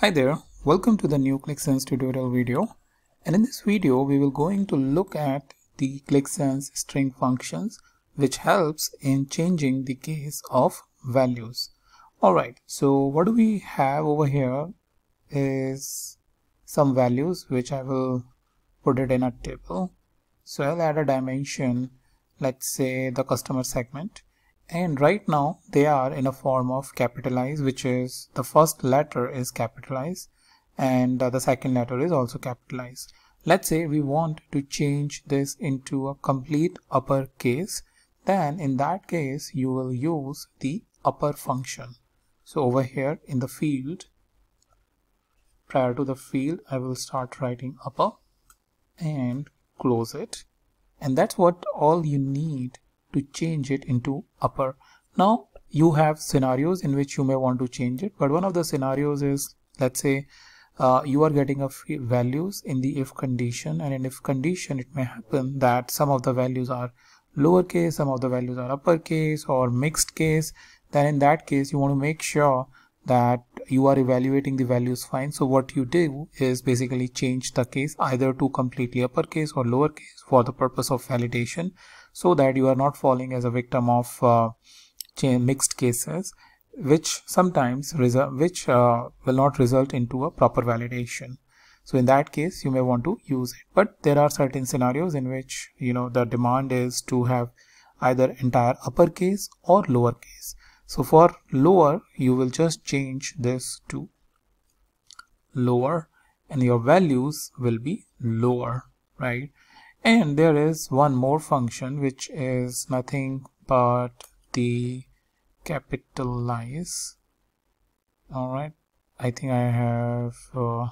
Hi there, welcome to the new ClickSense tutorial video and in this video we will going to look at the ClickSense string functions which helps in changing the case of values. Alright, so what do we have over here is some values which I will put it in a table. So I'll add a dimension let's say the customer segment and right now they are in a form of capitalized which is the first letter is capitalized and the second letter is also capitalized let's say we want to change this into a complete uppercase then in that case you will use the upper function so over here in the field prior to the field I will start writing upper and close it and that's what all you need to change it into upper. Now you have scenarios in which you may want to change it. But one of the scenarios is, let's say uh, you are getting a values in the if condition and in if condition, it may happen that some of the values are lowercase, some of the values are uppercase or mixed case. Then in that case, you want to make sure that you are evaluating the values fine. So what you do is basically change the case either to completely uppercase or lowercase for the purpose of validation so that you are not falling as a victim of uh, mixed cases which sometimes which uh, will not result into a proper validation so in that case you may want to use it but there are certain scenarios in which you know the demand is to have either entire uppercase or lowercase so for lower you will just change this to lower and your values will be lower right and there is one more function which is nothing but the capitalize all right i think i have uh,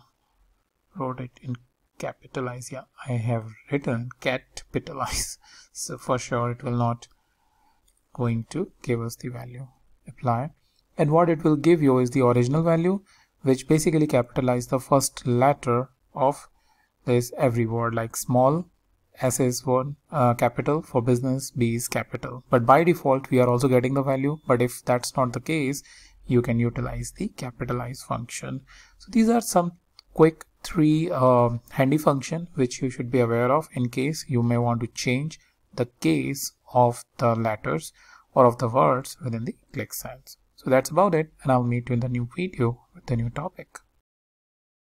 wrote it in capitalize yeah i have written capitalize so for sure it will not going to give us the value apply and what it will give you is the original value which basically capitalize the first letter of this every word like small S is one uh, capital, for business, B is capital. But by default, we are also getting the value. But if that's not the case, you can utilize the capitalize function. So these are some quick three uh, handy function which you should be aware of in case you may want to change the case of the letters or of the words within the click cells. So that's about it and I'll meet you in the new video with the new topic.